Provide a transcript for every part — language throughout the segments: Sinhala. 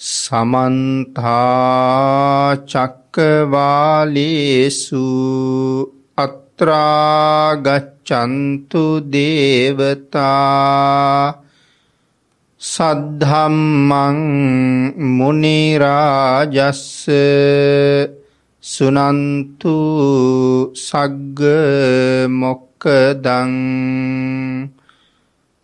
සමන්තාචක්කවාලේසු අත්‍රාගච්චන්තු දේවතා සද්ධම්මං මුනිරාජස්ස සුනන්තු සග්ග මොක්කදං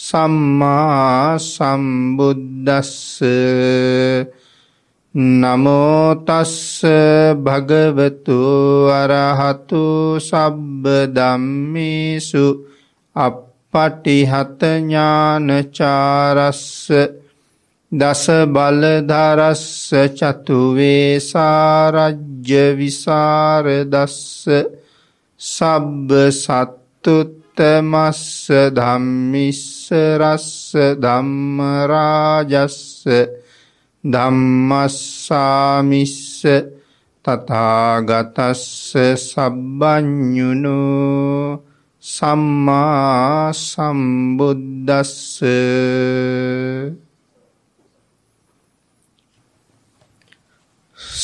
සම්මා සම්බුද්දස්ස නමෝතස්ස භගවතු අරහතු සබ්බ දම්මිසු අපපටිහත ඥානචාරස්ස දස බලධරස්ස චතුවේසාරජ්‍ය විසාරදස්ස සබ්බ සත්තුත් උත්තමස්ස ධම්මිස්ස රස්ස ධම්ම රාජස්ස ධම්මස්සාමිස්ස තථාගතස්ස සබ්බඤුනෝ සම්මා සම්බුද්දස්ස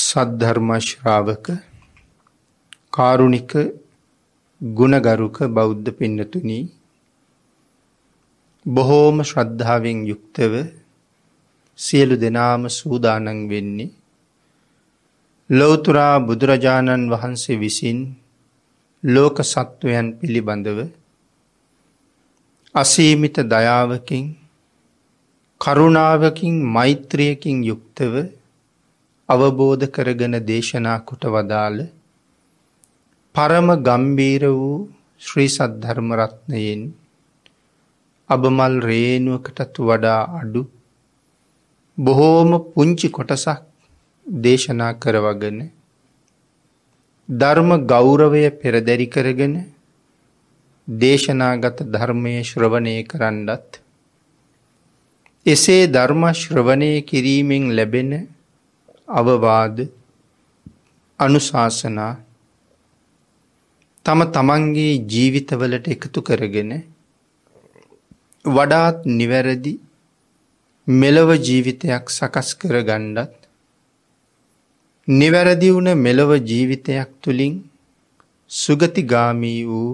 සද්ධර්ම ශ්‍රාවක කාරුණික ගුණගරුක බෞද්ධ පින්නතුනි බොහෝම ශ්‍රද්ධාවෙන් යුක්තව සියලු දෙනාම සූදානන් වෙන්නේ ලෝතුරා බුදුරජාණන් වහන්සේ විසින් ලෝක සත්වයන් පිළිබඳව අසීමිත දයාවකින් කරුණාවකින් මෛත්‍රියකින් යුක්තව අවබෝධ කරගෙන දේශනා කොට වදාළ පරම ගම්බීර වූ ශ්‍රී සද්ධර්මරත්නයෙන් අබමල් රේනුවකටත් වඩා අඩු බොහෝම පුංචි කොටසක් දේශනා කරවගෙන ධර්ම ගෞරවය පෙරදැරි කරගෙන දේශනාගත ධර්මය ශ්‍රවණය කරන්නත් එසේ ධර්ම ශ්‍රවණය කිරීමෙන් ලැබෙන අවවාද අනුශාසනා තම තමන්ගේ ජීවිතවලට එකතු කරගෙන වඩාත් නිවැරදි මෙලව ජීවිතයක් සකස් කර ගණ්ඩත් නිවැරදි වුණ මෙලොව ජීවිතයක් තුළින් සුගතිගාමී වූ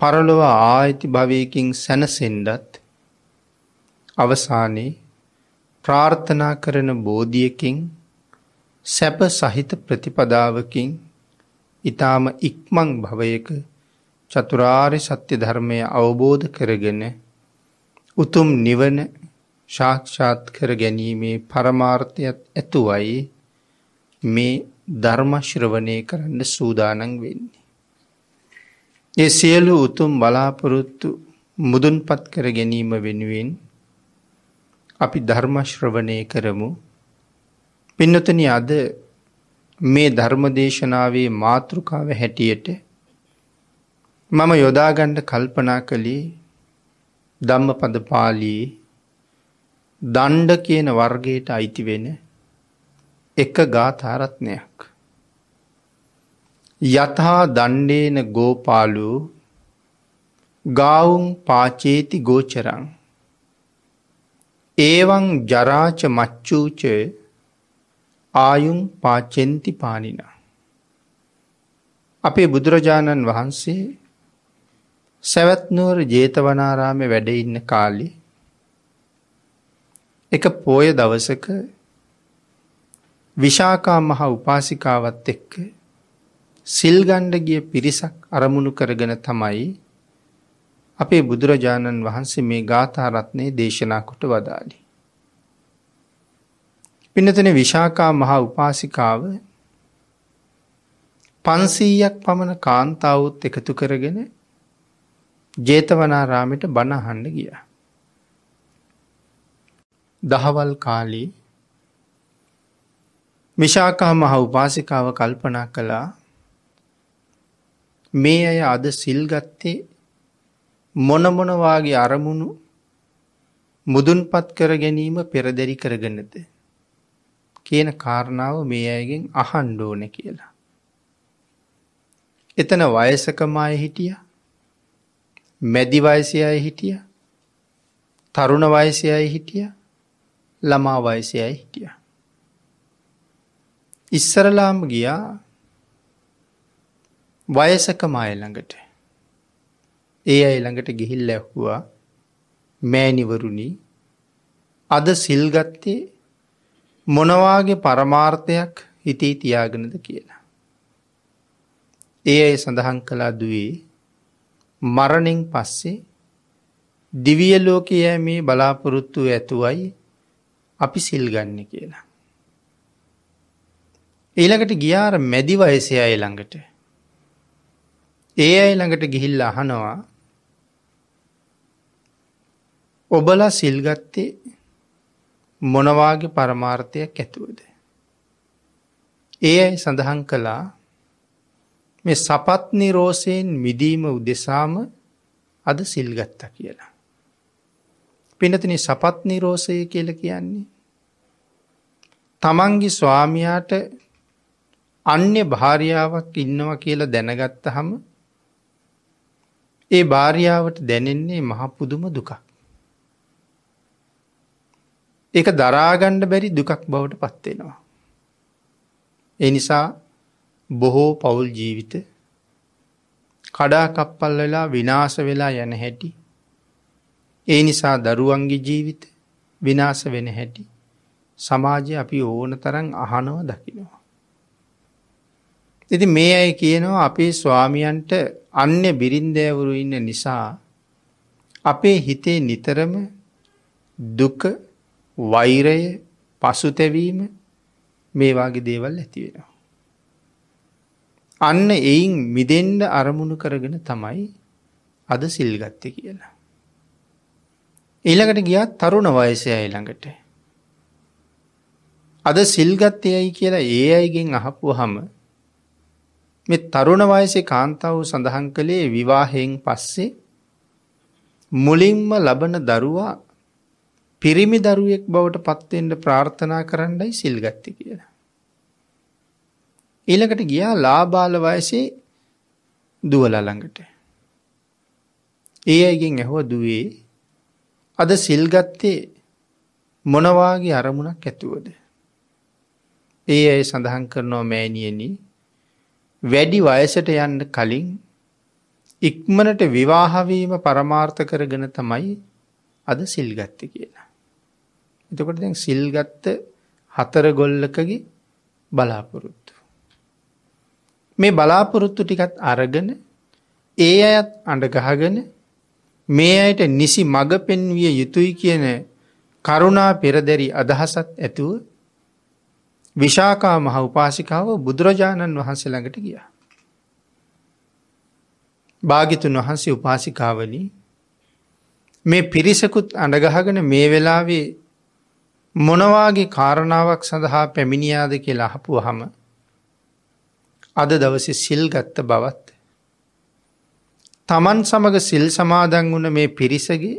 පරලොව ආයිති භවයකින් සැනසෙන්ඩත් අවසානයේ ප්‍රාර්ථනා කරන බෝධියකින් සැප සහිත ප්‍රතිපදාවකින් ඊ타ම ඉක්මං භවයක චතුරාර්ය සත්‍ය ධර්මය අවබෝධ කරගෙන උතුම් නිවන ශාක්ෂාත් කර ගැනීමේ පරමාර්ථයත් ඇතුවයි මේ ධර්මශ්‍රවණය කරන්න සූදානන් වෙන්නේ. ඒ සියලු උතුම් බලාපොරොත්තු මුදුන්පත් කර ගැනීම වෙනුවෙන් අපි ධර්මශ්‍රවණය කරමු පින්නතන අද මේ ධර්මදේශනාවේ මාතෘකාව හැටියට මම යොදාගණ්ඩ කල්පනා කළේ ධම්ම පද පාලී දණ්ඩ කියන වර්ගයට අයිතිවෙන එක ගාථාරත්නයක්. යතහා දණ්ඩේන ගෝපාලු ගාවුන් පාචේති ගෝචරං. ඒවන් ජරාච මච්චූචය ආයුම් පාචෙන්ති පානිනා. අපේ බුදුරජාණන් වහන්සේ සැවැත්නුවර ජේතවනාරාමය වැඩඉන්න කාලි එක පෝය දවසක විශාකා මහා උපාසිකාවත් එක්ක සිල්ගණ්ඩ ගිය පිරිසක් අරමුණු කරගෙන තමයි අපේ බුදුරජාණන් වහන්සේ මේ ගාථාරත්නය දේශනා කොට වදාලි. පිනතන විශාකා මහා උපාසිකාව පන්සීයක් පමණ කාන්තාවත් එකතු කරගෙන ජේතවනාරාමිට බණහන්න ගිය. දහවල් කාලී විශාකා මහා උපාසිකාව කල්පනා කළා මේ අය අද සිල්ගත්තේ මොනමොනවාගේ අරමුණු මුදුන්පත් කර ගැනීම පෙරදැරි කරගන්නද. කියන කාරණාව මේ අයගෙන් අහන් ඕන කියලා. එතන වයසකම අය හිටිය මැදි වයසය අය හිටිය තරුණ වයසය අය හිටිය ළමා වයසය අය හිටිය. ඉස්සරලාම ගියා වයසකම අයළඟට ඒ අයිළඟට ගිහිල් ඇහ්වා මෑනිවරුණි අද සිල්ගත්තේ මොනවාගේ පරමාර්ථයක් හිතේ තියාගෙනද කියලා. ඒ අය සඳහන් කලා දුවේ මරණින් පස්සේ දිවිය ලෝකයෑ මේ බලාපොරොත්තු ඇතුවයි අපි සිල්ගන්න කියලා. ඊළඟට ගියාර මැදි වයසය අය ළඟට. ඒ අය ළඟට ගිහිල්ල අහනවා ඔබලා සිල්ගත්තේ මොනවාගේ පරමාර්ථයක් ඇතුවද. ඒ ඇයි සඳහන් කළා මේ සපත්නි රෝසයෙන් මිදීම උදෙසාම අද සිල්ගත්තා කියලා. පිනතින සපත්නි රෝසය කියල කියන්නේ. තමන්ගේ ස්වාමයාට අන්‍ය භාරියාවක් ඉන්නවා කියලා දැනගත්ත හම ඒ භාරියාවට දැනෙන්නේ මහපුදුම දුකක්. ඒක දරාගණ්ඩ බැරි දුකක් බවට පත්වෙනවා. එනිසා බොහෝ පවුල් ජීවිත කඩාකප්පල් වෙලා විනාස වෙලා යන හැටි ඒ නිසා දරුවන්ගේ ජීවිත විනාස වෙන හැටි සමාජය අපි ඕන තරන් අහනව දකිනවා. ඉති මේ අය කියනවා අපේ ස්වාමියන්ට අන්න බිරින්දෑවුරු ඉන්න නිසා අපේ හිතේ නිතරම දුක වෛරය පසුතැවීම මේවාගේ දේවල් ඇතිවෙනවා. අන්න එයින් මිදෙන්ඩ අරමුණු කරගෙන තමයි අද සිල්ගත්ත කියලා. ඊළඟට ගියත් තරුණ වයසය ළඟට. අද සිල්ගත්තයයි කියලා ඒ අයගෙන් අහපු හම මෙ තරුණ වයසේ කාන්තාව සඳහන් කළේ විවාහයෙන් පස්සේ මුලින්ම ලබන දරුවා පිරිමි දරුවෙක් බවට පත්වෙන්න ප්‍රාර්ථනා කරන්නයි සිල් ගත්තේ කියලා. ඊළඟට ගියා ලාබාල වයසේ දුවලා ළඟට. ඒ අයගෙන් ඇහුවා දුවේ අද සිල් ගත්තේ මොන වාගේ අරමුණක් ඇතුවද? ඒ අය සඳහන් කරනවා මෑණියනි වැඩි වයසට යන්න කලින් ඉක්මනට විවාහ වීම පරමාර්ථ කරගෙන තමයි අද සිල් ගත්තේ කියලා. එතකොට දැන් සිල් ගත්ත හතර ගොල්ලකගේ බලාපොරොත්තු. මේ බලාපොරොත්තු ටිකත් අරගෙන ඒ අයත් අඬ ගහගෙන මේ අයට නිසි මඟ පෙන්විය යුතුයි කියන කරුණා පෙරදැරි අදහසත් ඇතුව විශාකා මහ උපාසිකාව බුදුරජාණන් වහන්සේ ළඟට ගියා. භාගිතුන් වහන්සේ උපාසිකාවලි මේ පිරිසකුත් අඬගහගෙන මේ වෙලාවේ මොනවාගේ කාරණාවක් සඳහා පැමිණියාද කියලා අහපු හම අද දවස සිල් ගත්ත බවත්. තමන් සමඟ සිල් සමාදන් වුණ මේ පිරිසගේ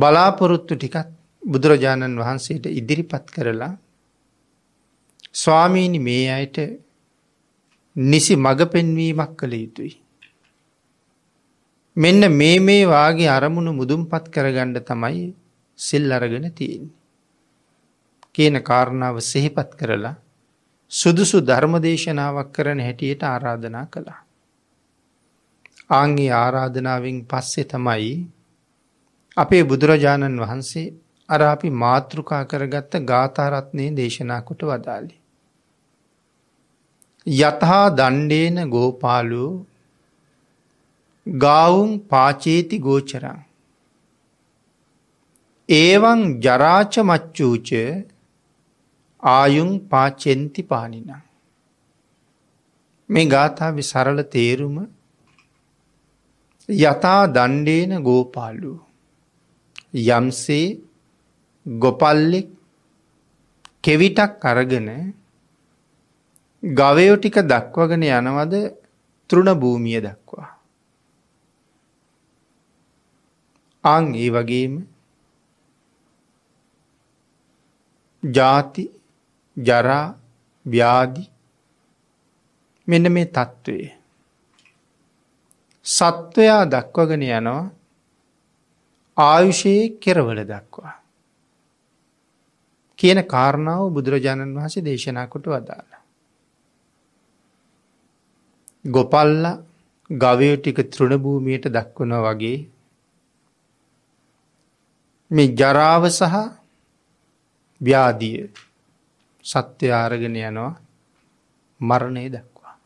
බලාපොරොත්තු ටිකත් බුදුරජාණන් වහන්සේට ඉදිරිපත් කරලා ස්වාමීණි මේ අයට නිසි මඟ පෙන්වීමක් කළ යුතුයි. මෙන්න මේ මේ වාගේ අරමුණු මුදුම්පත් කරගණ්ඩ තමයි සිල් අරගෙන තියෙන්නේ. කියන කාරණාව සෙහිපත් කරලා සුදුසු ධර්මදේශනාවක් කරන හැටියට ආරාධනා කළා. ආංගේ ආරාධනාවෙන් පස්සේ තමයි අපේ බුදුරජාණන් වහන්සේ අර අපි මාතෘකා කරගත්ත ගාථරත්නය දේශනා කොට වදාලි. යතහා දණ්ඩේන ගෝපාලු ගාවුම් පාචේති ගෝචරං ඒවන් ජරාච මච්චූච ආයුම් පාචෙන්ති පානින. මේ ගාථාව සරල තේරුම යතා දණ්ඩේන ගෝපාලු යම්සේ ගොපල්ලෙක් කෙවිටක් අරගෙන ගවයෝ ටික දක්වගෙන යනවද තෘණ භූමිය දක්වා. අං ඒ වගේම ජාති ජරා ව්‍යාදි මෙන්න මේ තත්ත්වය. සත්වයා දක්වගෙන යනවා ආයුෂයේ කෙරවල දක්වා. කියන කාරණාව බුදුරජාණන් වහසේ දේශනා කොට වදාළ. ගොපල්ල ගවයෝ ටික තෘණභූමියයට දක්වන වගේ මේ ජරාව සහ ව්‍යාධිය සත්‍ය ආරගෙන යනවා මරණය දක්වා.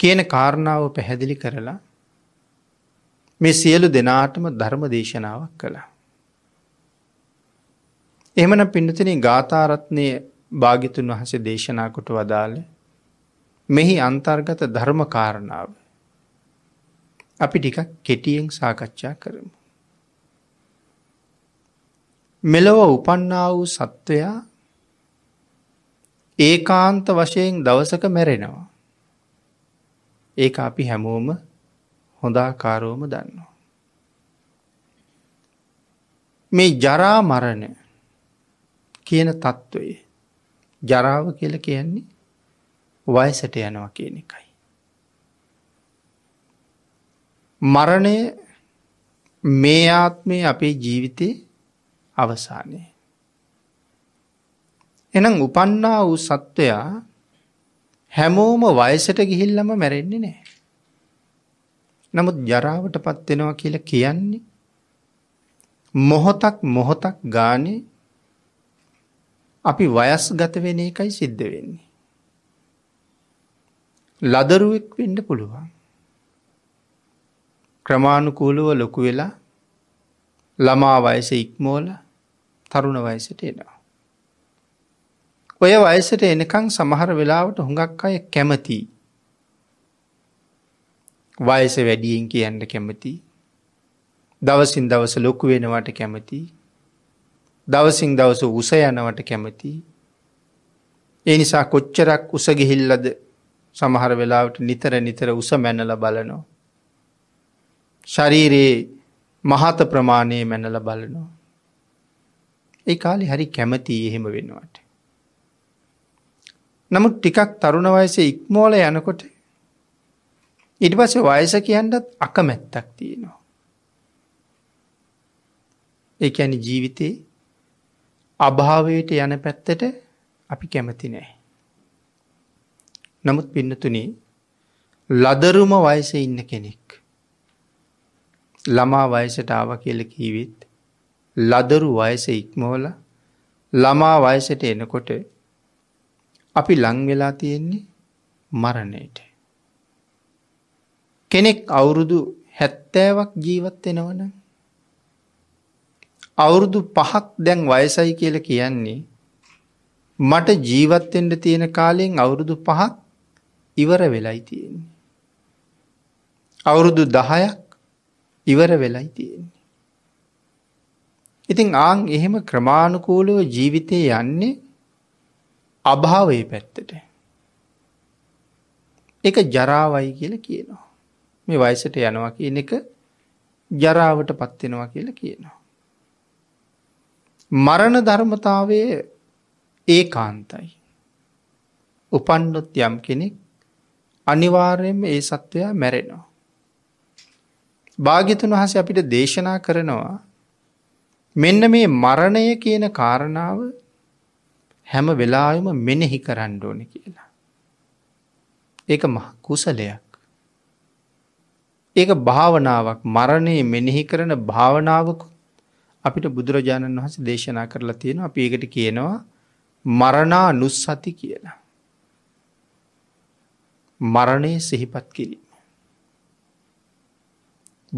කියන කාරණාව පැහැදිලි කරලා මේ සියලු දෙනාටම ධර්ම දේශනාවක් කළා. එහමන පින්නතින ගාථාරත්නය භාගිතුන් වහසේ දේශනාකොට වදාළ මෙහි අන්තර්ගත ධර්මකාරණාව අපි ටිකක් කෙටියෙන් සාකච්ඡා කරමු. මෙලොව උපන්නා වූ සත්වයා ඒකාන්ත වශයෙන් දවසක මැරෙනවා. ඒක අපි හැමෝම හොඳාකාරෝම දන්නවා. මේ ජරා මරණ කියන තත්ත්වයේ ජරාව කියල කියන්නේ වයසට යනවා කියන එකයි. මරණය මේ ආත්මය අපේ ජීවිතේ අවසානයේ. එනම් උපන්නා වූ සත්වයා හැමෝම වයසට ගිහිල්ලම මැරෙන්නේ නෑ. නමුත් ජරාවට පත්වෙනවා කියලා කියන්නේ මොහොතක් මොහොතක් ගානේ අපි වයස් ගතවෙන එකයි සිද්ධ වෙන්නේ. ලදරුවෙක් වෙන්න පුළුවන්. ක්‍රමාණුකූලුව ලොකු වෙලා ළමා වයස ඉක්මෝලා තරුණ වයසට එනවා. ඔය වයසට එනකං සමහර වෙලාවට හොඟක් අය කැමති. වයස වැඩියෙන් කියන්න කැමති. දවසින් දවස ලොකු වෙනවට කැමති. දවසින් දවස උස යනවට කැමති. ඒ නිසා කොච්චරක් උසගිහිල්ලද සමහර වෙලාවට නිතර නිතර උස මැනල බලනෝ. ශරීරයේ මහත ප්‍රමාණය මැනල බලනවා. ඒ කාලේ හරි කැමති එහෙම වෙනවට. නමුත් ටිකක් තරුණ වයසේ ඉක්මෝල යනකොට ඊට පස්සේ වයස කියන්නත් අකමැත්තක් තියෙනවා. ඒ කියන්නේ ජීවිතේ අභාවයට යන පැත්තට අපි කැමති නැහැ. නමුත් පින්නතුනි ලදරුම වයසේ ඉන්න කෙනෙක් ළමා වයසට ආව කියලා කීවෙත් ලදරු වයස ඉක්මෝල ළමා වයසට එනකොට අපි ලංවෙලා තියෙන්නේ මරණයට. කෙනෙක් අවුරුදු හැත්තෑවක් ජීවත් වෙනවන. අවුරුදු පහක් දැන් වයසයි කියල කියන්නේ මට ජීවත්තෙන්ට තියෙන කාලයෙන් අවුරුදු පහක් ඉවර වෙලයි තියෙන්නේ. අවුරුදු දහයක් ඉවර වෙලයි තියෙන්නේ. ඉතින් ආන් එහෙම ක්‍රමානුකූලව ජීවිතය යන්නේ අභාවේ පැත්තට. එක ජරාවයි කියල කියනවා. මේ වයිසට යනවා කියන එක ජරාවට පත්වෙනවා කියලා කියනවා. මරණ ධර්මතාවය ඒ කාන්තයි. උපන්නොත් යම් කෙනෙක් අනිවාර්යෙන්ම ඒ සත්වයා මැරෙනවා. භාගිතුන් වහස අපිට දේශනා කරනවා මෙන්න මේ මරණය කියන කාරණාව හැම වෙලායම මෙනෙහි කරන්න ඕන කියලා. ඒක කුසලයක්. ඒක භාවනාවක් මරණයේ මෙනෙහි කරන භාවනාවකුත් අපිට බුදුරජාණන් වහස දේශනා කරලා තියෙන අපි ඒකට කියනවා මරණා නුස්සති කියලා. මරණය සිහිපත් කිරීම.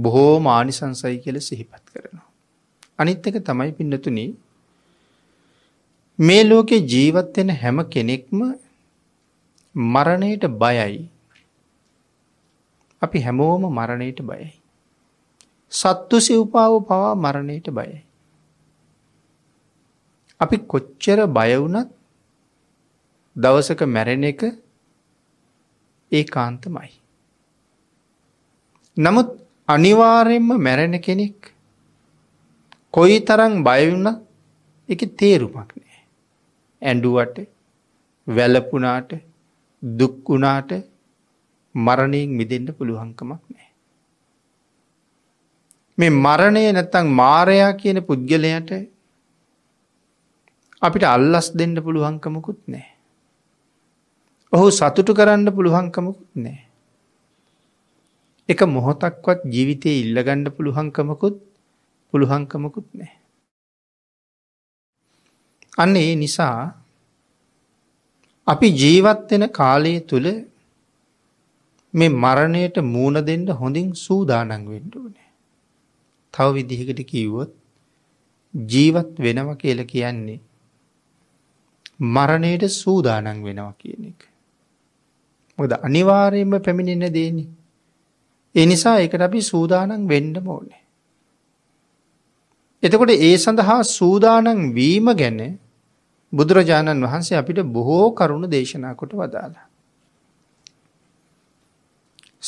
බොහෝ මානිසංසයි කියල සිහිපත් කරනවා. අනිත් එක තමයි පින්නතුනි මේ ලෝකේ ජීවත් වෙන හැම කෙනෙක්ම මරණයට බයයි. අපි හැමෝම මරණයට බයයි. සත්තු සිව්පාව පවා මරණයට බයයි. අපි කොච්චර බය වුණත් දවසක මැරෙන එක ඒකාන්තමයි. නමුත් අනිවාර්යෙන්ම මැරෙන කෙනෙක් කොයි තරං බයවුණ එක තේරුමක් නෑ. ඇඩුවට වැලපුනාට දුක්වුණාට මරණයෙන් මිදෙන්ට පුළුවන්කමක් නෑ. මේ මරණය නැත්තං මාරයා කියන පුද්ගලයට අපිට අල්ලස් දෙන්න පුළුවන්කමකුත් නෑ. ඔහු සතුටු කරන්න පුළුවන්කමකුත් නෑ. එක මොහොතක්වත් ජීවිතය ඉල්ලගණ්ඩ පුළුවන්කමකුත් පුළුහංකමකුත් නෑ. අන්න ඒ නිසා අපි ජීවත්වෙන කාලය තුළ මේ මරණයට මූුණ දෙන්න හොඳින් සූදානං වෙන්ඩුවනේ. තව විදිහකට කිව්වොත් ජීවත් වෙනව කියල කියන්නේ මරණයට සූදානං වෙනවා කියන එක. මොද අනිවාරයෙන්ම පැමිණෙන දේනි. එනිසා එකට අපි සූදානං වෙන්ඩ මෝනේ. එතකොට ඒ සඳහා සූදානම් වීම ගැන බුදුරජාණන් වහන්සේ අපිට බොහෝ කරුණු දේශනා කොට වදාලා.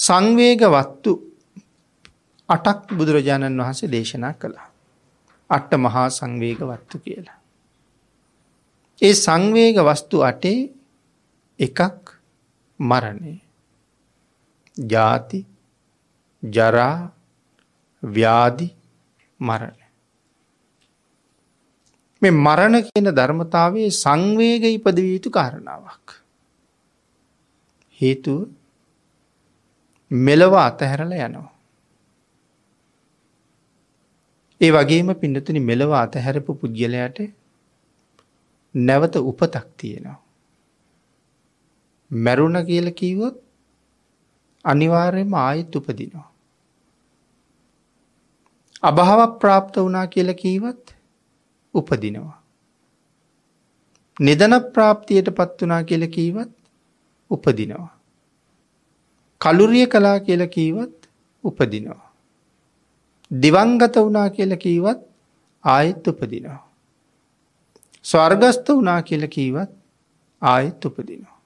සංවේග වත්තු අටක් බුදුරජාණන් වහන්සේ දේශනා කළා. අට්ට මහා සංවේග වත්තු කියලා. ඒ සංවේග වස්තු අටේ එකක් මරණය. ජාති ජරා ව්‍යාධි මරණ. මේ මරණ කියන ධර්මතාවේ සංවේග ඉපදවිය යුතු කාරණාවක්. හේතු මෙලව අතහැරල යනවා. ඒ වගේම පින්නතුනි මෙලව අතහැරපු පුද්ගලයට නැවත උපතක් තියෙනවා. මැරුණ කියල කීවොත් අනිවාර්යම ආයෙත් උපදිනවා. අභාව ප්‍රාප්ත වනා කියල කීවත් උපදිනවා. නිදන ප්‍රාප්තියට පත්වනා කියල කීවත් උපදිනවා. කළුරිය කලා කියල කීවත් උපදිනවා. දිවංගත වනා කියල කීවත් ආයෙත් උපදිනවා. ස්වර්ගස්ත වනා කියල කීවත් ආයෙත් උපදිනවා.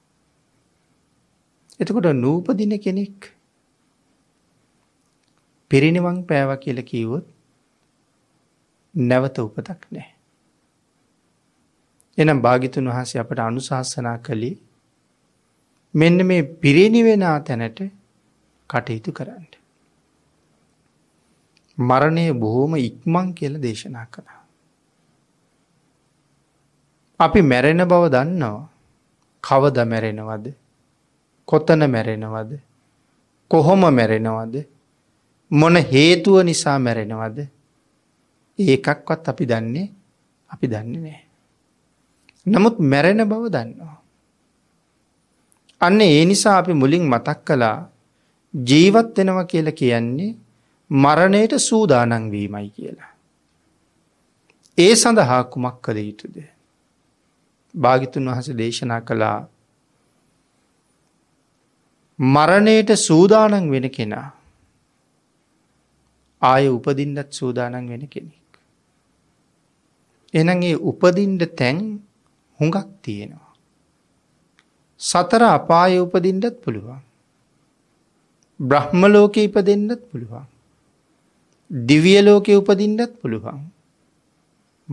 එතකොට නූපදින කෙනෙක් පිරිනිවන් පෑව කියල කීවොත් නැවත උපතක් නෑ. එනම් භාගිතුන් වහසේ අපට අනුශාසනා කළේ මෙන්න මේ පිරිනිවෙනා තැනට කටයුතු කරන්න. මරණය බොහෝම ඉක්මං කියල දේශනා කළා. අපි මැරෙන බව දන්නවා කවද මැරෙනවද කොතන මැරෙනවද කොහොම මැරෙනවද මොන හේතුව නිසා මැරෙනවද ඒකක්වත් අපි දන්නේ අපි දන්නේ නෑ. නමුත් මැරෙන බව දන්නවා. අන්න ඒ නිසා අපි මුලින් මතක් කළා ජීවත් වෙනවා කියලා කියන්නේ මරණයට සූදානම් වීමයි කියලා. ඒ සඳහා කුමක් කළ යුතුද? භාගිතුන් වහන්සේ දේශනා කළා මරණයට සූදානම් වෙන කෙනා ආය උපදින්නත් සූදානම් වෙන කෙනෙක්. එනගේ උපදින්ට තැන් හුඟක් තියෙනවා. සතර අපාය උපදින්නත් පුළුවන්. බ්‍රහ්ම ලෝකෙ ඉපදෙන්නත් පුළුවන්. දිවිය ලෝකෙ උපදින්නත් පුළුවන්.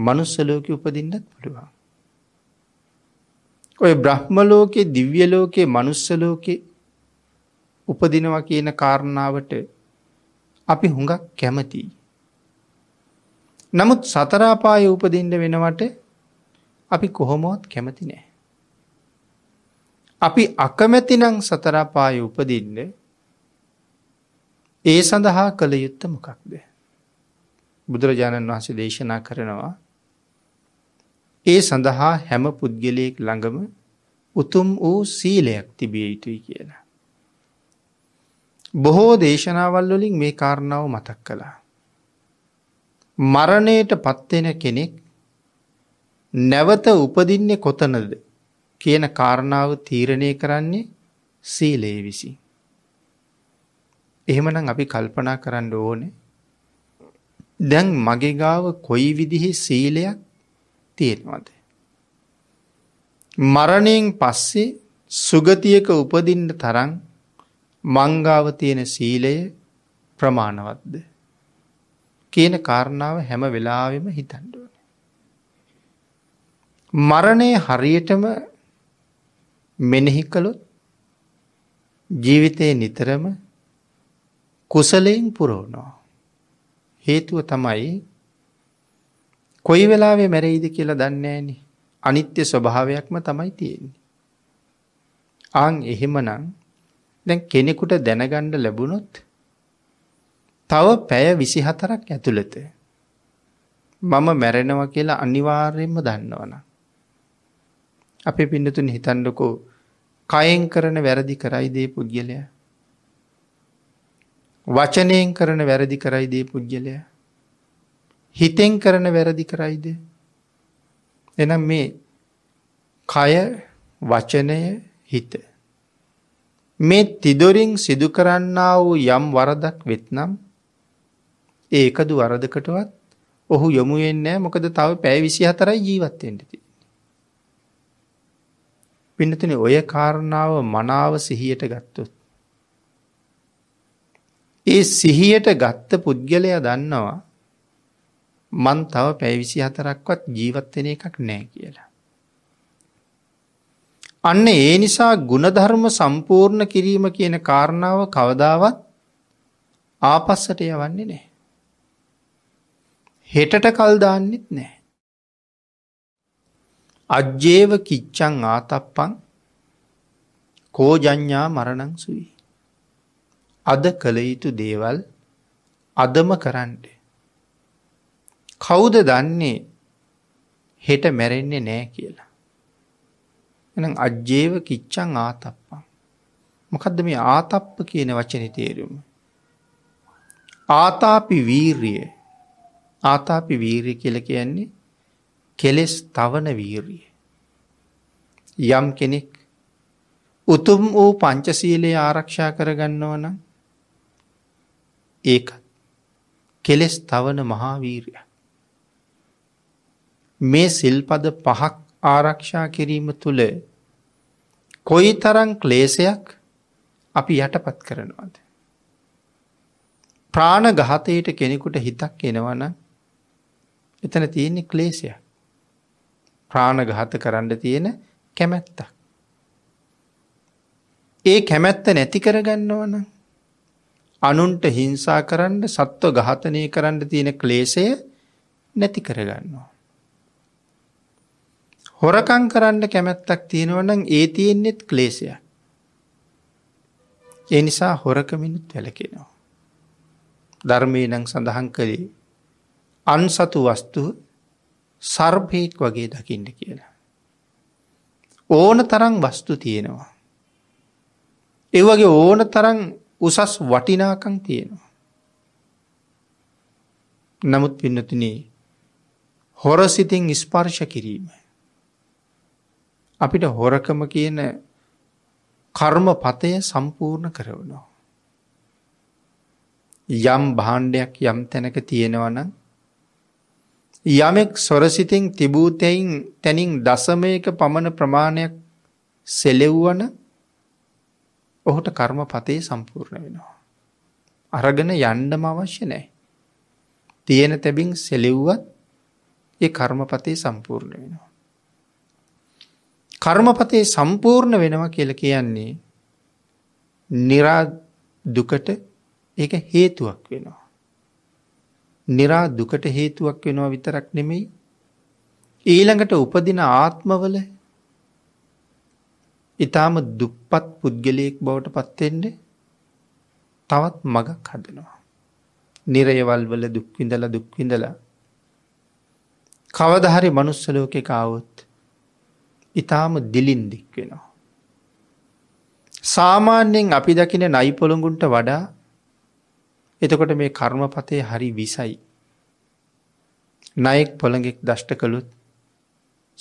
මනුස්ස ලෝකෙ උපදින්නත් පුළුවන්. ඔය බ්‍රහ්ම ලෝකේ දිව්‍ය ලෝකේ මනුස්ස ලෝකේ උපදිනවා කියන කාරණාවට අපි හුඟක් කැමතියි. නමුත් සතරාපාය උපදින්න වෙනවට අපි කොහොමොත් කැමති නෑ. අපි අකමැතිනං සතරාපාය උපදින්න ඒ සඳහා කළ යුත්ත මොකක්ද. බුදුරජාණන් වහන්සේ දේශනා කරනවා ඒ සඳහා හැම පුද්ගලයෙක් ළඟම උතුම් වූ සීලයක් තිබිය යුතුයි කියලා. බොහෝ දේශනාවල් වලින් මේ කාරණාව මතක් කළා. මරණයට පත්වෙන කෙනෙක් නැවත උපදින්නේ කොතනද කියන කාරණාව තීරණය කරන්නේ සීලයේ විසින්. එහෙමනම් අපි කල්පනා කරන්න ඕනේ දැන් මගේ ගාව කොයි විදිහේ සීලයක් තියෙනවද මරණයෙන් පස්සේ සුගතියක උපදින්න තරම් මංගාව තියෙන සීලය ප්‍රමාණවත්ද කියන කාරණාව හැම වෙලාවෙම හිතන්න මරණය හරියටම මෙනෙහි කළොත් ජීවිතයේ නිතරම කුසලයෙන් පුරවනවා. හේතුව තමයි කොයි වෙලාවේ මැරෙයිද කියලා දන්නේ නෑනේ. අනිත්‍ය ස්වභාවයක්ම තමයි තියෙන්නේ. ආන් එහෙමනම් දැන් කෙනෙකුට දැනගන්න ලැබුණොත් තව පැය 24ක් ඇතුළත මම මැරෙනවා කියලා අනිවාර්යයෙන්ම දන්නවනම් අපේ පින්නතුන් හිතන්ඩකෝ කයෙන් කරන වැරදි කරයි දේ පුද්ගලය. වචනයෙන් කරන වැරදි කරයි දේ පුද්ගලය. හිතෙන් කරන වැරදි කරයිද. එනම් මේ කය වචනය හිත. මේ තිදොරින් සිදු කරන්නා වූ යම් වරදක් වෙත්නම් ඒකදු වරදකටවත් ඔහු යොමුුවෙන්නෑ මොකද තව පැෑ විසි හතරයි ජීවත්තෙන්ටති. පිනතුන ඔය කාරණාව මනාව සිහියට ගත්තුත්. ඒ සිහියට ගත්ත පුද්ගලයා දන්නවා මන් තව පැවිසි හතරක්වත් ජීවත්වෙන එකක් නෑ කියලා. අන්න ඒ නිසා ගුණධර්ම සම්පූර්ණ කිරීම කියන කාරණාව කවදාවත් ආපස්සට යවන්නේ නෑ. හෙටට කල්දාන්නෙත් නෑ. අජ්ජේව කිච්චං ආතප්පං කෝජඥා මරණං සුයි. අද කළ යුතු දේවල් අදම කරන්ට. කවුද දන්නේ හෙට මැරෙන්නේ නෑ කියලා. එ අජ්ජේව කිච්චං ආතප්පං. මොකදද මේ ආතප්ප කියන වචන තේරුම. ආතාපි වීර්ය ආතාපි වීර්ය කියල කියන්නේ කෙලෙස් තවන වීරිය. යම් කෙනෙක් උතුම් වූ පංචසීලයේ ආරක්ෂා කරගන්නව නම් ඒකත් කෙලෙස් තවන මහාවීරය. මේ සිල්පද පහක් ආරක්ෂා කිරීම තුළ කොයි තරං ක්ලේසයක් අපි යටපත් කරනවාද. ප්‍රාණ ගහතයට කෙනෙකුට හිතක් එනවන එතන තියෙන්නේ ක්ලේසියක්. ප්‍රාණඝාත කරන්න තියෙන කැමැත්තක්. ඒ කැමැත්ත නැති කරගන්නව නම් අනුන්ට හිංසා කරන්න සත්ව ඝාතනය කරන්න තියෙන ක්ලේශය නැති කරගන්නවා. හොරකං කරන්න කැමැත්තක් තියෙනවනම් ඒ තියෙන්නෙත් ක්ලේශයක්. ඒ නිසා හොරකමිනුත් වැලකෙනවා. ධර්මය නං සඳහන් කළේ අන් සතු වස්තුව සර්පයෙක් වගේ දකිින්ට කියලා. ඕන තරං වස්තු තියෙනවා. ඒවගේ ඕන තරං උසස් වටිනාකං තියෙනවා. නමුත් පින්නතිනේ හොරසිතින් ස්පර්ශ කිරීම. අපිට හොරකම කියන කර්ම පතය සම්පූර්ණ කරවනවා. යම් භාණ්ඩයක් යම් තැනක තියෙනවනම් යමෙක් සොරසිතින් තිබූතයින් තැනින් දසමයක පමණ ප්‍රමාණයක් සෙලෙව්වන ඔහුට කර්මපතේ සම්පූර්ණ වෙනවා. අරගෙන යන්නම අවශ්‍ය නැහැ. තියෙන තැබින් සෙලෙව්වත් ඒ කර්මපතේ සම්පූර්ණ වෙනවා. කර්මපතේ සම්පූර්ණ වෙනවා කියලා කියන්නේ නිරා දුකට ඒක හේතුවක් වෙනවා. නිරා දුකට හේතුවක් වෙනවා විතරක් නෙමෙයි. ඊළඟට උපදින ආත්මවල ඊටාම දුප්පත් පුද්ගලයෙක් බවට පත් තවත් මගක් හදනවා. නිරයවල් වල දුක් විඳලා දුක් විඳලා කවදා හරි manuss ලෝකෙක આવොත් ඊටාම දිලින් දික් වෙනවා. සාමාන්‍යයෙන් අපි දකින නයි පොළොඟුන්ට වඩා එතකොට මේ කර්මපතේ හරි විසයි. නයෙක් පොළඟෙක් දෂ්ට කළුත්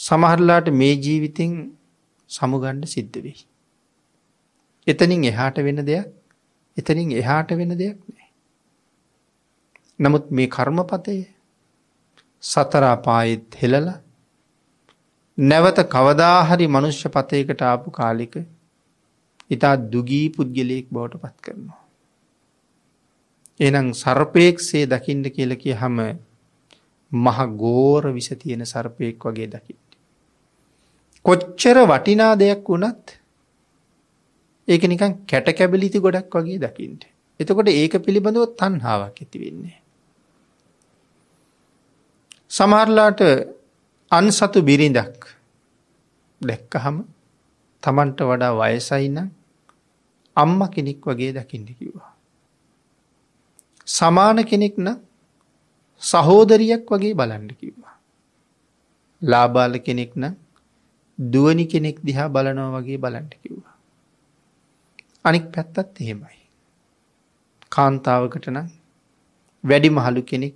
සමහරලාට මේ ජීවිතෙන් සමුගණ්ඩ සිද්ධ වෙයි. එතනින් එහාට වෙන දෙයක් එතනින් එහාට වෙන දෙයක් නෑ. නමුත් මේ කර්මපතය සතරාපායෙත් හෙලල නැවත කවදාහරි මනුෂ්‍ය පතයකට ආපු කාලික ඉතා දුගී පුද්ගලයෙක් බවට පත් කරනවා. එනම් සර්පයෙක්සේ දකිින්ඩ කියලකි හම මහ ගෝර විස තියෙන සර්පයෙක් වගේ දකිට. කොච්චර වටිනා දෙයක් වුණත් ඒක නිකන් කැට කැබිලිති ගොඩක් වගේ දකිින්ට. එතකොට ඒක පිළිබඳව තන්හාාවක් ඇති වෙන්නේ. සමහරලාට අන් සතු බිරිඳක් දැක්කහම තමන්ට වඩා වයසයින්න අම්ම කෙනෙක් වගේ දකිින්ට කිවා. සමාන කෙනෙක් නම් සහෝදරියක් වගේ බලන්න කිව්වා. ලාබාල කෙනෙක් නම් දුවනි කෙනෙක් දිහා බලනවා වගේ බලන්න කිව්වා. අනික් පැත්තත් එහෙමයි. කාන්තාවකට නම් වැඩි මහලු කෙනෙක්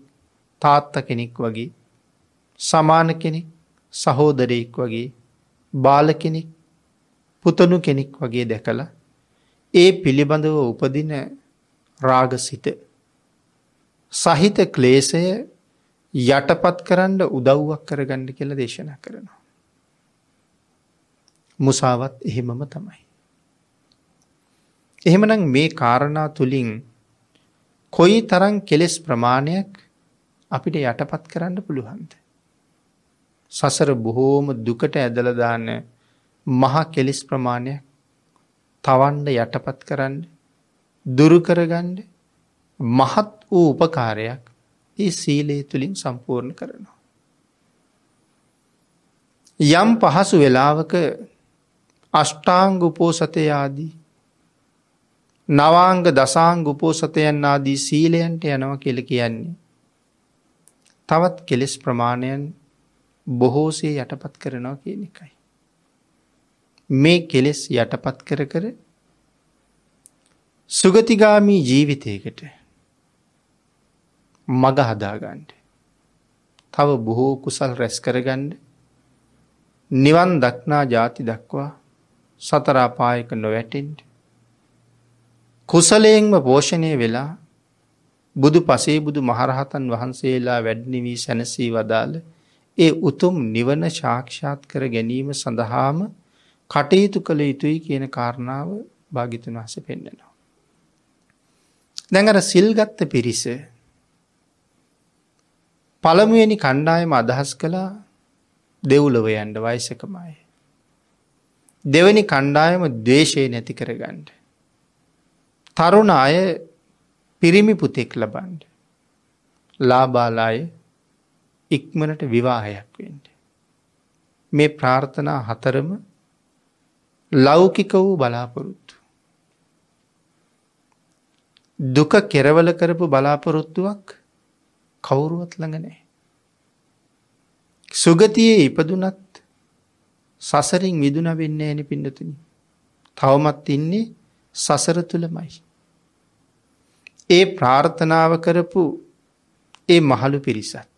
තාත්ත කෙනෙක් වගේ සමාන කෙනෙක් සහෝදරයෙක් වගේ බාල කෙනෙක් පුතනු කෙනෙක් වගේ දැකලා ඒ පිළිබඳව උපදින රාගසිත සහිත ක්ලේසය යටපත් කරන්න උදව්වක් කරගන්න කියල දේශනා කරනවා. මුසාවත් එහෙමම තමයි. එහෙමනම් මේ කාරණා තුළින් කොයි තරං කෙලෙස් ප්‍රමාණයක් අපිට යටපත් කරන්න පුළුවන්ද. සසර බොහෝම දුකට ඇදලදාන මහා කෙලෙස් ප්‍රමාණයක් තවන්ඩ යටපත් කරන්න දුරුකරගන්ඩ මහත් වූ උපකාරයක් ඒ සීලේ තුළින් සම්පූර්ණ කරනවා. යම් පහසු වෙලාවක අෂ්ටාංග උපෝසතයාදී නවාංග දසාංග උපෝසතයන් ආදී සීලයන්ට යනව කියල කියන්නේ. තවත් කෙලෙස් ප්‍රමාණයන් බොහෝසේ යටපත් කරනවා කියන එකයි. මේ කෙලෙස් යටපත් කර කර සුගතිගාමී ජීවිතයකට මග හදාගන්ඩ. තව බොහෝ කුසල් රැස් කරගන්ඩ නිවන් දක්නා ජාති දක්වා සතරාපායක නොවැටෙන්ට. කුසලයෙන්ම පෝෂණය වෙලා බුදු පසේ බුදු මහරහතන් වහන්සේලා වැඩ්නිවී සැනසී වදාළ ඒ උතුම් නිවන ශාක්ෂාත් කර ගැනීම සඳහාම කටයුතු කළ යුතුයි කියන කාරණාව භාගිතුන් වහස පෙන්න්නනවා. දැඟර සිල්ගත්ත පිරිස පළමුුවනි කණ්ඩායම අදහස් කළා දෙව්ලොව යන්ඩ වයිසකමයි. දෙවැනි කණ්ඩායම දේශය නැති කරගන්ඩ. තරුණ අය පිරිමි පුතෙක් ලබන්ඩ. ලාබාලාය ඉක්මනට විවාහයක් වෙන්ට. මේ ප්‍රාර්ථනා හතරම ලෞකික වූ බලාපොරොත්තු. දුක කෙරවල කරපු බලාපොරොත්තුවක් කවුරුවත් ළඟ නැහැ. සුගතියේ ඉපදුනත් සසරින් විදුන වෙන්නේ නැණි පින්නතුනි. තවමත් ඉන්නේ සසර තුලමයි. ඒ ප්‍රාර්ථනාව කරපු ඒ මහලු පිරිසත්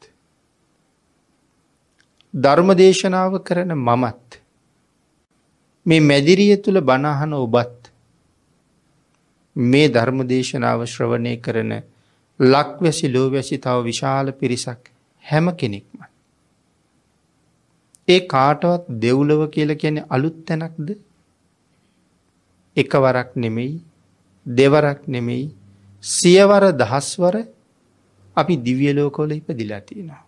ධර්ම දේශනාව කරන මමත් මේ මැදිරිය තුළ බණහන ඔබත් මේ ධර්ම දේශනාව ශ්‍රවණය කරන ලක්වැසි ලෝවැසි තව විශාල පිරිසක් හැම කෙනෙක්ම. ඒ කාටවත් දෙව්ලව කියල කියන අලුත් තැනක්ද එකවරක් නෙමෙයි දෙවරක් නෙමෙයි සියවර දහස්වර අපි දිවියලෝකොල ඉපදිලා තියෙනවා.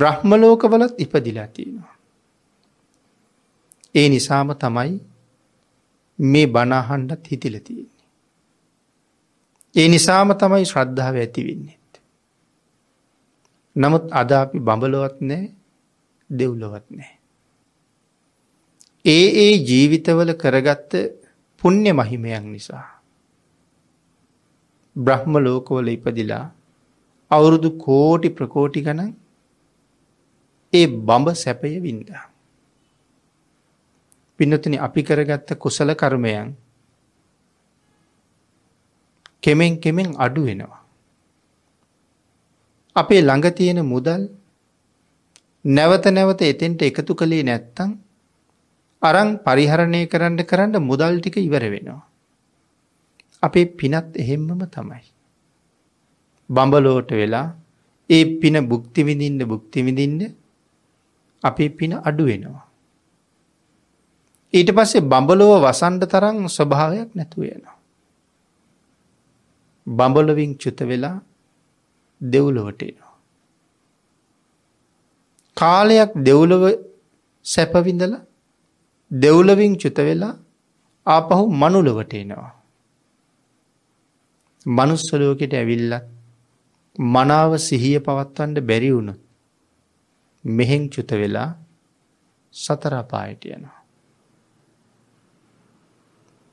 බ්‍රහ්මලෝකවලත් ඉපදිලා තියෙනවා. ඒ නිසාම තමයි මේ බනාහන්ඩත් හිතිලතිී. ඒ නිසාම තමයි ශ්‍රද්ධාව ඇතිවෙන්නේ. නමුත් අද අපි බඹලොවත් නෑ දෙව්ලොවත් නෑ. ඒ ඒ ජීවිතවල කරගත්ත පුුණ්‍ය මහිමයක් නිසා. බ්‍රහ්ම ලෝකවල ඉපදිලා අවුරුදු කෝටි ප්‍රකෝටි ගණන් ඒ බඹ සැපය වින්දා. පින්නතන අපි කරගත්ත කුසල කර්මයන් කෙමෙන් කෙමෙන් අඩු වෙනවා. අපේ ළඟ තියෙන මුදල් නැවත නැවත එතෙන්ට එකතු කළේ නැත්තං අරං පරිහරණය කරන්න කරන්න මුදල් ටික ඉවර වෙනවා. අපේ පිනත් එහෙම්මම තමයි. බඹලෝට වෙලා ඒ පින බුක්තිවිඳින්න බුක්තිවිඳින්න අපේ පින අඩු වෙනවා. ඊට පස්සේ බඹලොව වසන්ඩ තරම් ස්වභාවයක් නැතුවෙනවා. බඹලොවින් චුත වෙලා දෙව්ලොවට එනවා. කාලයක් දෙව්ලොව සැපවිඳල දෙව්ලවින් චුත වෙලා ආපහු මනුලොවට එනවා. මනුස්සලෝකෙට ඇවිල්ල මනාව සිහිය පවත්වන්ට බැරි වුණොත් මෙහෙන් චුත වෙලා සතරාපායට යනවා.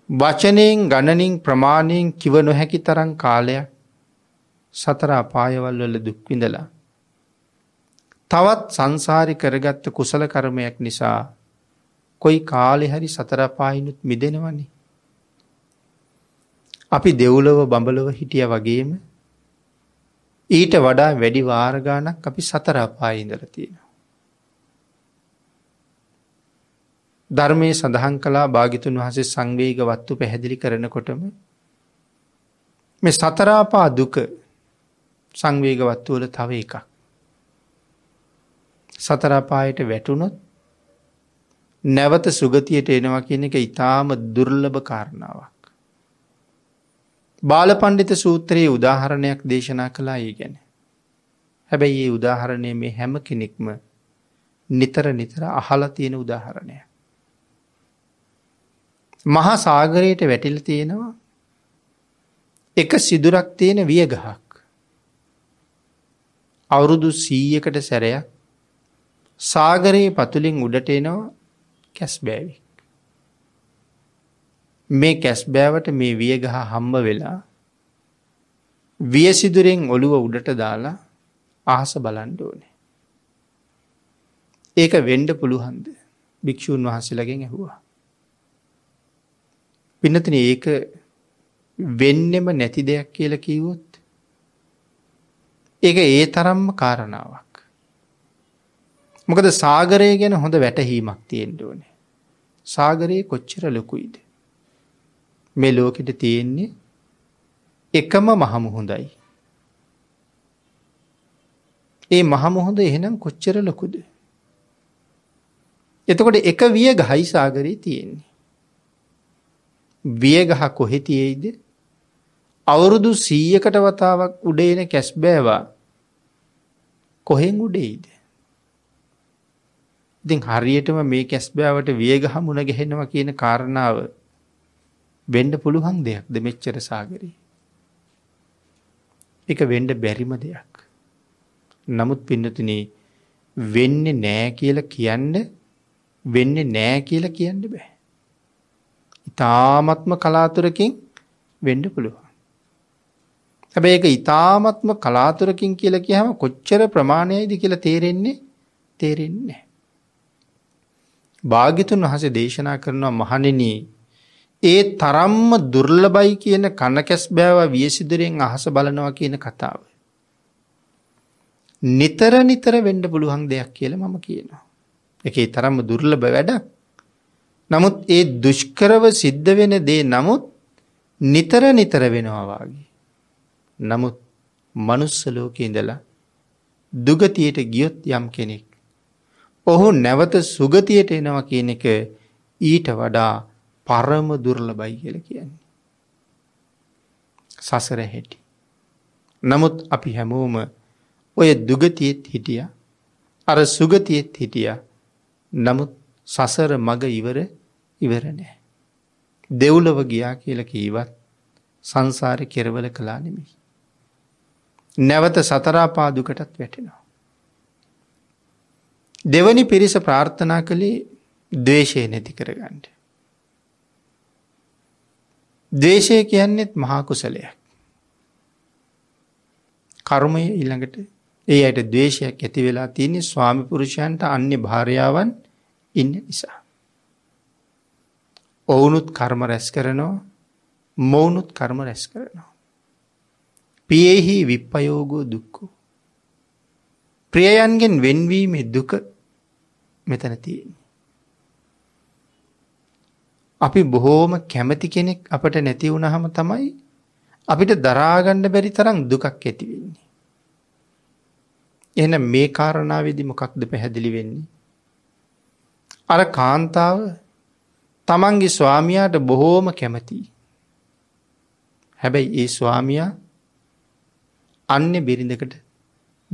වචනයෙන් ගණනින් ප්‍රමාණයෙන් කිව නොහැකි තරම් කාලයක් සතර අපායවල් වල දුක්විඳලා. තවත් සංසාරි කරගත්ත කුසල කරමයක් නිසා කොයි කාලෙ හරි සතරපායිනුත් මිදෙනවනි. අපි දෙව්ලව බඹලව හිටිය වගේම ඊට වඩා වැඩි වාර්ගානක් අපි සතරාපායිඉදර තියෙන. ධර්මය සඳහන් කලා භාගිතුන් වහසේ සංවේග වත්තු පැහැදිලි කරනකොටම මේ සතරාපා දුක සංවේගවත්තුවල තව එකක්. සතරාපායට වැටුණොත් නැවත සුගතියට එනවා කියන එක ඉතාම දුර්ලභ කාරණාවක්. බාලපණ්ඩිත සූත්‍රයේ උදාහරණයක් දේශනා කලා ඒ ගැන. හැබැයි ඒ උදාහරණය මේ හැම කෙනෙක්ම නිතර නිතර අහලා තියෙන උදාහරණය. මහා සාගරයට වැටිල තියෙනවා එක සිදුරක් තියෙන වියගහක් අවුරුදු සීයකට සැරයක් සාගරයේ පතුලින් උඩට එනවා කැස්බෑවික් මේ කැස්බෑවට මේ වියගහ හම්බ වෙලා වියසිදුරෙන් ඔළුව උඩට දාලා අහස බලන්ඩ ඕනේ ඒක වෙන්ඩ පුළුහන්ද භික්‍ෂූන් වහන්සේලගෙන් ඇහුවා පින්නතින ඒක වෙන්නෙම නැති දෙයක් කියලා කිව්වොත් ඒක ඒ තරම්ම කාරණාවක් මොකද සාගරය ගැන හොඳ වැටහීමක් තියෙන්න ඕනේ සාගරයේ කොච්චර ලොකුයිද මේ ලෝකෙට තියෙන්නේ එකම මහමුහුඳයි ඒ මහමුහොඳ එහෙනම් කොච්චර ලොකුද එතකොට එක විය ගහයි සාගරී තියෙන්නේ වියගහ කොහෙතියෙයිද අවුරුදු සීයකට වතාවක් උඩේන කැස්බෑවා කොහෙන් උඩෙයිද ඉතින් හරියටම මේ කැස්බෑවට වියගහ මුණ ගැහෙනවා කියන කාරණාව වෙන්ඩ පුළුවන් දෙයක්ද මෙච්චර සාගරී එක වෙන්ඩ බැරිම දෙයක් නමුත් පින්නතුන වෙන්න නෑ කියල කියන්න වෙන්න නෑ කියලා කියන්න බෑ ඉතාමත්ම කලාතුරකින් වෙන්න පුළුවන්. හැබැයි ඒක ඉතාමත්ම කලාතුරකින් කියලා කියහම කොච්චර ප්‍රමාණයයිද කියලා තේරෙන්නේ තේරෙන්නේ භාග්‍යතුන් වහන්සේ දේශනා කරනවා මහණෙනි ඒ තරම්ම දුර්ලභයි කියන කනකැස් බෑව වියසිදුරෙන් අහස බලනවා කියන කතාව. නිතර නිතර වෙන්න පුළුවන් දෙයක් කියලා මම කියනවා. ඒකේ තරම්ම දුර්ලභ වැඩක්. නමුත් ඒ දුෂ්කරව සිද්ධ වෙන දේ නමුත් නිතර නිතර වෙනවා වාගේ. නමුත් manuss ලෝකේ ඉඳලා දුගතියට ගියොත් යම් කෙනෙක් ඔහු නැවත සුගතියට එනවා කියන එක ඊට වඩා පරම දුර්ලභයි කියලා කියන්නේ. සසර හැටි. නමුත් අපි හැමෝම ඔය දුගතියෙත් හිටියා. අර සුගතියෙත් හිටියා. නමුත් සසර මග ඉවර ඉවරනෑ. දෙව්ලව ගියා කියල කීවත් සංසාර කෙරවල කලා නෙමෙහි. නැවත සතරාපාදුකටත් වැටෙනවා. දෙවනි පිරිස ප්‍රාර්ථනා කළේ දේශය නැති කරගන්නට. දේශය කියන්නෙත් මහාකුසලයක්. කර්මය ඉළඟට ඒ අයට දේශයක් ඇති වෙලා තියනෙ ස්වාමිපුරුෂයන්ට අන්‍ය භාරයාවන් ඉන්න නිසා. ඔවුනුත් කර්ම රැස් කරනවා මොවුනුත් කර්ම රැස් කරනවා. පියෙහි විප්පයෝගෝ දුක්කු. ප්‍රියයන්ගෙන් වෙන්වීමේ දුක මෙතන තියන්නේ. අපි බොහෝම කැමති කෙනෙක් අපට නැති වුණහම තමයි අපිට දරාගණ්ඩ බැරි තරම් දුකක් ඇතිවෙන්නේ. එන මේ කාරණාවේදි මොකක්ද පැහැදිලි වෙන්නේ. අර කාන්තාව තමන්ගේ ස්වාමියාට බොහෝම කැමතියි. හැබැයි ඒ ස්වාමියා අන්න බිරිඳකට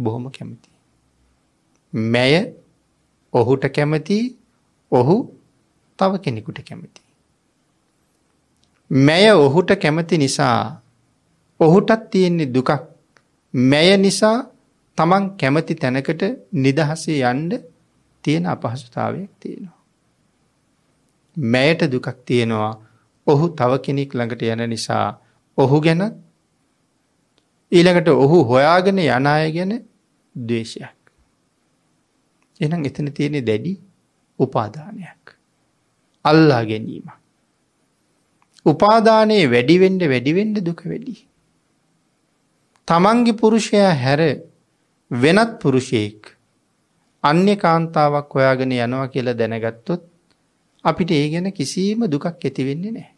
බොහොම කැමති. මැය ඔහුට කැමති ඔහු තව කෙනෙකුට කැමති. මැය ඔහුට කැමති නිසා ඔහුටත් තියෙන්නේ දුකක් මැය නිසා තමන් කැමති තැනකට නිදහසේ යන්ඩ තියෙන අපහසුතාවයක් තියෙනවා. මෑයට දුකක් තියෙනවා ඔහු තව කෙනෙක් ළඟට යන නිසා ඔහු ගැන ඊළඟට ඔහු හොයාගෙන යන අය ගැන දේශයක්. එනම් එතන තියෙන දැඩි උපාදානයක්. අල්ලා ගැනීම. උපාදානයේ වැඩිවෙන්ඩ වැඩිවෙන්ඩ දුක වැඩි. තමන්ගේ පුරුෂයා හැර වෙනත් පුරුෂයෙක් අන්‍ය කාන්තාවක් හොයාගෙන යනවා කියලා දැනගත්තොත් අපිට ඒ ගැන කිසිම දුකක් ඇති වෙන්නේ නැහැ.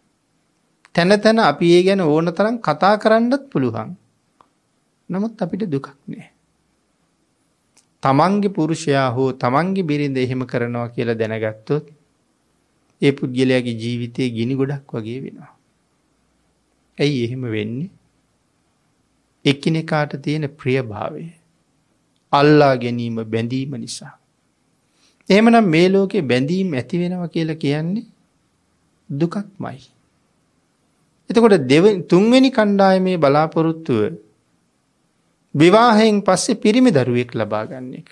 තැන තැන අපි ඒ ගැන ඕන තරම් කතා කරන්නත් පුළුවන්. නමුත් අපිට දුකක් නැහැ. තමන්ගේ පුරුෂයා හෝ තමන්ගේ බිරිඳ එහෙම කරනවා කියලා දැනගත්තොත් ඒ පුද්ගලයාගේ ජීවිතයේ ගිනි ගොඩක් වගේ වෙනවා. ඇයි එහෙම වෙන්නේ? එක්කිනෙකාට තියෙන ප්‍රියභාවය අල්ලා ගැනීම බැඳීම නිසා. එහමනම් මේ ලෝකෙ බැඳීම් ඇති වෙනවා කියලා කියන්නේ දුකක්මයි. එතකොට තුන්වෙනි කණ්ඩායමේ බලාපොරොත්තුව විවාහයෙන් පස්සේ පිරිමි දරුවෙක් ලබා ගන්න එක.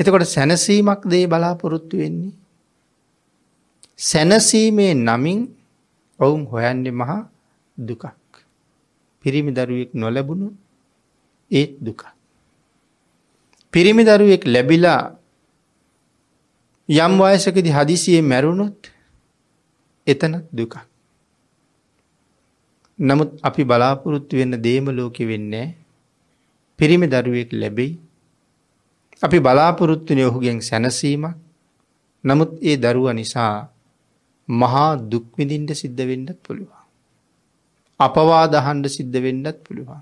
එතකොට සැනසීමක් දේ බලාපොරොත්තු වෙන්නේ. සැනසීමේ නමින් ඔවුන් හොයන්නේ මහා දුකක්. පිරිමි දරුවෙක් නොලැබුණු ඒත් දුකක්. පිරිමි දරුවෙක් ලැබිලා යම් වයසකදී හදිසියේ මැරුණොත් එතන දුකක්. නමුත් අපි බලාපොරොත්තු වෙන්න දේම ලෝකෙ වෙන්නේ පිරිමි දරුවෙක් ලැබෙයි. අපි බලාපොරොත්තුනය ඔහුගෙන් සැනසීමක්. නමුත් ඒ දරුව නිසා මහා දුක්විඳින්ට සිද්ධ වෙන්නත් පුළුවන්. අපවා දහන්ඩ සිද්ධ වෙන්නත් පුළුවන්.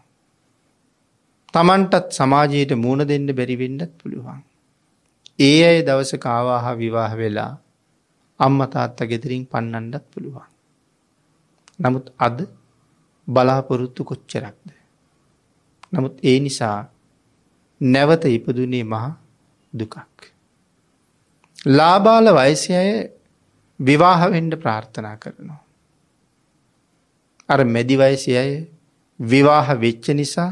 තමන්ටත් සමාජයට මුණ දෙන්න බැරිවෙන්නත් පුළුවන්. ඒ අය දවස කාවාහා විවාහ වෙලා අම්මතාත්ත ගෙතරින් පන්නන්නත් පුළුවන්. නමුත් අද බලාපොරොත්තු කොච්චරක්ද. නමුත් ඒ නිසා නැවත ඉපදුනේ මහා දුකක්. ලාබාල වයසය විවාහවෙන්ඩ ප්‍රාර්ථනා කරනවා. අර මැදිවයසය විවාහ වෙච්ච නිසා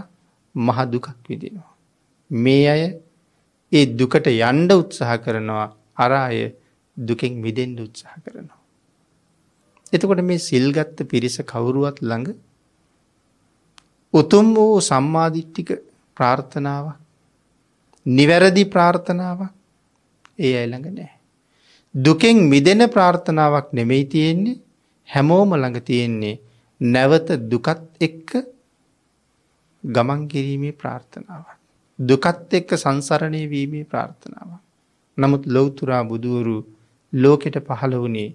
මහ දුකක් විදිනවා. මේ අය ඒ දුකට යන්ඩ උත්සාහ කරනවා අර අය දුකෙන් මිදෙන්ඩ උත්සාහ කරනවා. එතකොට මේ සිල්ගත්ත පිරිස කවුරුවත් ළඟ උතුම් වූ සම්මාධිට්ටික ප්‍රාර්ථනාව නිවැරදි ප්‍රාර්ථනාව ඒ අයිළඟ නෑ. දුකෙන් මිදෙන ප්‍රාර්ථනාවක් නෙමෙයි තියෙන්නේ හැමෝම ළඟ තියෙන්නේ නැවත දුකත් එක්ක ගමන් කිරීමේ ප්‍රාර්ථනාවක්. දුකත් එක්ක සංසරණය වීමේ ප්‍රාර්ථනාවක්. නමුත් ලොවතුරා බුදුවරු ලෝකෙට පහළ වුණේ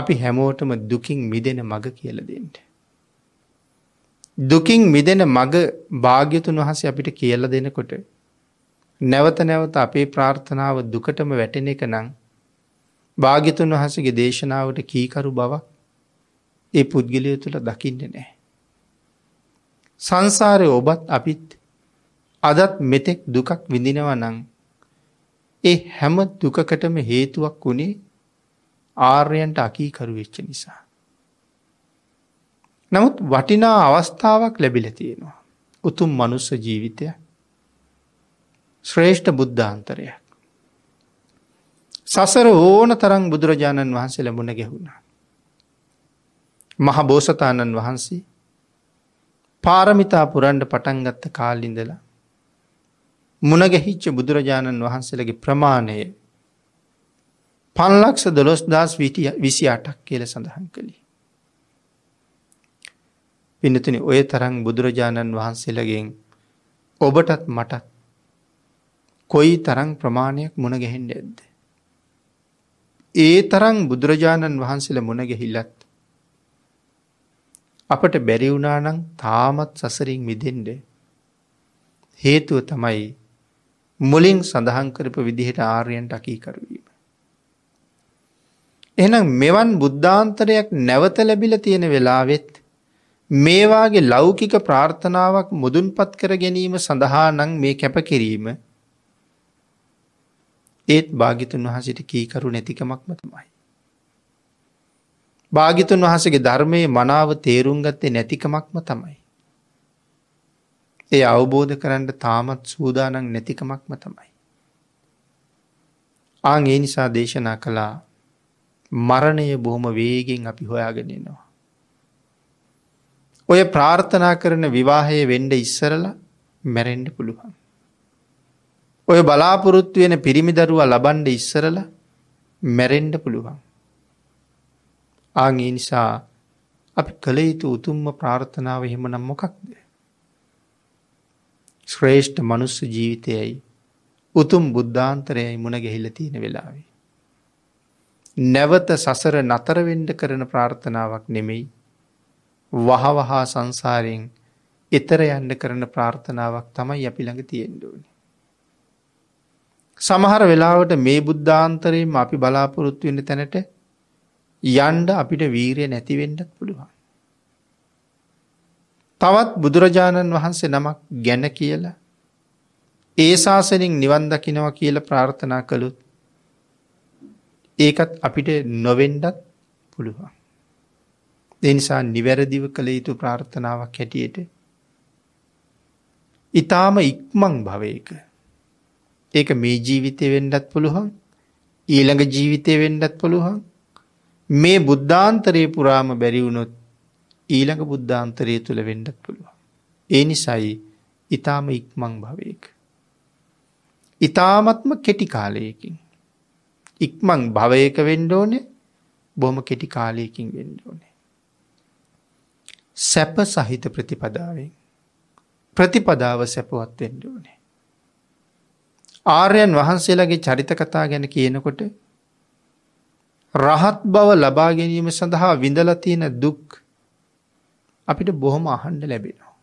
අපි හැමෝටම දුකින් මිදෙන මඟ කියල දෙෙන්ට. දුකින් මිදෙන මඟ භාග්‍යතුන් වහසේ අපිට කියල දෙනකොට. නැවත නැවත අපේ ප්‍රාර්ථනාව දුකටම වැටෙන එක නං භාග්‍යතුන් වහසගේ දේශනාවට කීකරු බවක් ඒ පුද්ගලය තුළ දකින්න නෑ. සංසාරය ඔබත් අපිත් අදත් මෙතෙක් දුකක් විඳිනව නං. ඒ හැම දුකකටම හේතුවක් වුණේ ආර්යන්ට අකීකරු වෙච්ච නිසා. නමුත් වටිනා අවස්ථාවක් ලැබිල තියෙනවා. උතුම් මනුස්ස ජීවිතය ශ්‍රේෂ්ඨ බුද්ධාන්තරයක්. සසර ඕන තරං බුදුරජාණන් වහන්සේ ලැබුණ ගැහුණා. මහ බෝසතාණන් වහන්සේ පාරමිතා පුරන්ඩ පටන්ගත්ත කාලින්දලා. මුණගැහිච්ච බුදුරජාණන් වහන්සේලගේ ප්‍රමාණය පන්ලක්ෂ දොළොස් දස් විසි අටක් කියල සඳහන් කළි. පිනතුනි ඔය තරං බුදුරජාණන් වහන්සේලගෙන් ඔබටත් මටත් කොයි තරං ප්‍රමාණයක් මුණගැහෙන්ට ඇද්ද. ඒ තරං බුදුරජාණන් වහන්සේල මුණගැහිල්ලත් අපට බැරි වුණා නම් තාමත් සසරින් මිදෙන්ඩ හේතුව තමයි මුලින් සඳහන් කරපු විදිහට ආර්යයන් ටකීකරවීම. එනම් මෙවන් බුද්ධාන්තරයක් නැවත ලැබිල තියෙන වෙලාවෙත් මේවාගේ ලෞකික ප්‍රාර්ථනාවක් මුදුන්පත් කර ගැනීම සඳහා නං මේ කැපකිරීම ඒත් භාගිතුන් වහසිට කීකරු නැතිකමක්ම තමයි. භාගිතුන් වහසගේ ධර්මයේ මනාව තේරුම් ගත්තේ නැතිකමක්ම තමයි. ඒ අවබෝධ කරන්න තාමත් සූදානන් නැතිකමක්ම තමයි. ආං ඒ නිසා දේශනා කළා මරණය බොහොම වේගෙන් අපි හොයාගෙනනවා. ඔය ප්‍රාර්ථනා කරන විවාහය වෙන්ඩ ඉස්සරල මැරෙන්ඩ පුළුවන්. ඔය බලාපොරොත්තු වෙන පිරිමිදරුවා ලබන්ඩ ඉස්සරල මැරෙන්ඩ පුළුවන්. ආං ඒ නිසා අපි කළ යුතු උතුම්ම ප්‍රාර්ථනාව එහෙමනම් මොකක්ද. ශ්‍රේෂ්ඨ මනුස්ස ජීවිතයයි උතුම් බුද්ධාන්තරයයි මුණ ගැහිල තියෙන වෙලාවේ. නැවත සසර නතරවෙන්ඩ කරන ප්‍රාර්ථනාවක් නෙමෙයි වහවහා සංසාරයෙන් එතර යන්න කරන ප්‍රාර්ථනාවක් තමයි අපි ළඟ තියෙන්ඩුවනි. සමහර වෙලාවට මේ බුද්ධාන්තරයෙන් අපි බලාපොරොත්තු වෙන තැනට යන්ඩ අපිට වීරය නැතිවෙන්නත් පුළුවන්. තවත් බුදුරජාණන් වහන්සේ නමක් ගැන කියලා ඒ ශාසනින් නිවන්දකිනවා කියල ප්‍රාර්ථනා කළුත් ඒකත් අපිට නොවෙන්ඩත් පුළුවන්. දෙනිසා නිවැරදිව කළ යුතු ප්‍රාර්ථනාවක් හැටියට ඉතාම ඉක්මං භවයක ඒක මේ ජීවිතය වෙන්ඩත් පුළුවන් ඊළඟ ජීවිතය වෙන්ඩත් පුළුවන් මේ බුද්ධාන්තරයේ පුරාම බැරිවුණොත් ඊළඟ බුද්ධාන්තරය තුළ වෙන්ඩත් පුළුවන්. ඒ නිසයි ඉතාම ඉක්මං භවයක. ඉතාමත්ම කෙටි කාලයකින්. ඉක්මං භවයක වෙන්ඩෝනේ බොහොම කෙටි කාලයකින් වෙන්ඩෝනේ. සැප සහිත ප්‍රතිපදාවෙන් ප්‍රතිපදාව සැපවත් වෙන්ඩෝනේ. ආර්යන් වහන්සේලාගේ චරිත කතා ගැන කියනකොට රහත් බව ලබා ගැනීම සඳහා විඳලා තියෙන දුක් අපිට බොහොම අහන්ඩ ලැබෙනවා.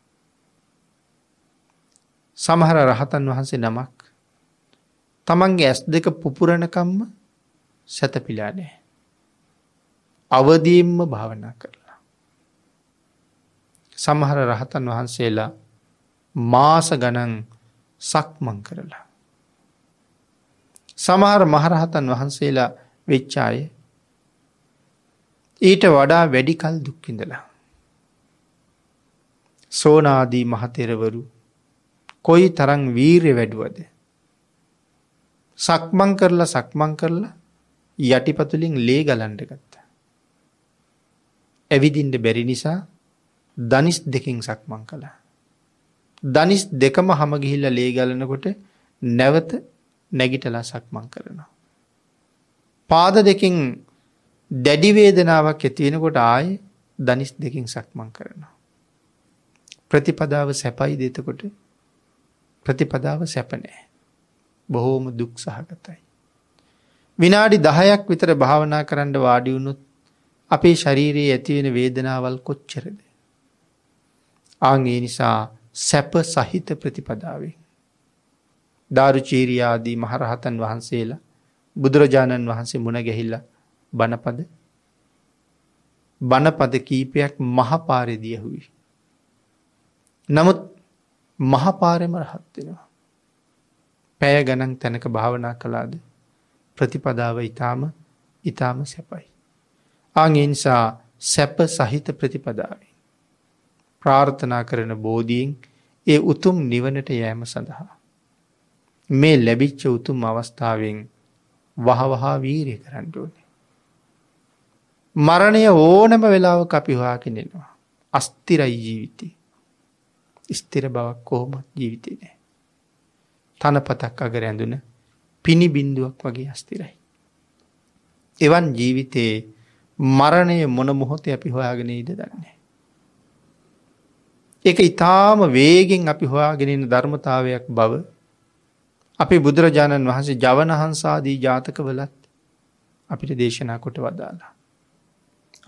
සමහර රහතන් වහන්සේ නමක් තමන්ගේ ඇස් දෙක පුපුරණකම්ම සැතපිලා නෑ. අවදීම්ම භාවනා කරලා. සමහර රහතන් වහන්සේලා මාස ගණන් සක්මං කරලා. සමහර මහරහතන් වහන්සේලා වෙච්චායේ ඊට වඩා වැඩිකල් දුක්කිඳලා. සෝනාදී මහතෙරවරු කොයි තරං වීරය වැඩුවද. සක්මං කරලා සක්මං කරලා යටිපතුලින් ලේ ගලන්ඩ ගත්තා. ඇවිදින්ට බැරි නිසා දනිස් දෙකින් සක්මං කළා. දනිස් දෙකම හමගිහිල්ල ලේගලනකොට නැවත නැගිටලා සක්මං කරනවා. පාද දෙකින් දැඩි වේදනාවක් ඇති වෙනකොට ආයේ දනිස් දෙකින් සක්මන් කරනවා. ප්‍රතිපදාව සැපයි දෙතකොට ප්‍රතිපදාව සැප නැහැ. බොහෝම දුක් සහගතයි. විනාඩි 10ක් විතර භාවනා කරන්න වාඩි වුණොත් අපේ ශරීරයේ ඇතිවෙන වේදනාවල් කොච්චරද? ආන් ඒ නිසා සැප සහිත ප්‍රතිපදාවෙන් දාරුචීරියාදී මහරහතන් වහන්සේලා බුදුරජාණන් වහන්සේ මුණ ගැහිලා බනපද බනපද කීපයක් මහපාරදියහුයි. නමුත් මහපාරෙම රහත්වෙනවා. පැය ගණන් තැනක භාවනා කලාද ප්‍රතිපදාව ඉතාම ඉතාම සැපයි. ආගනිසා සැප සහිත ප්‍රතිපදාවෙන්. ප්‍රාර්ථනා කරන බෝධීෙන් ඒ උතුම් නිවනට යෑම සඳහා. මේ ලැබිච්ච උතුම් අවස්ථාවෙන් වහවහා වීරය කරන්න ඕන. මරණය ඕනම වෙලාවක අපි හොයාගෙනෙනවා. අස්තිරයි ජීවිතේ. ස්තිර බවක් කොහොමත් ජීවිතේ නෑ. තනපතක් අග රැඳුන පිණි බින්දුවක් වගේ අස්තිරයි. එවන් ජීවිතයේ මරණය මොන මොහොතේ අපි හොයාගෙන ඉඩ දන්නේ. එක ඉතාම වේගෙන් අපි හොයාගෙනෙන ධර්මතාවයක් බව අපි බුදුරජාණන් වහන්සේ ජවනහන්සාදී ජාතකවලත් අපිට දේශනා කොට වදාලා.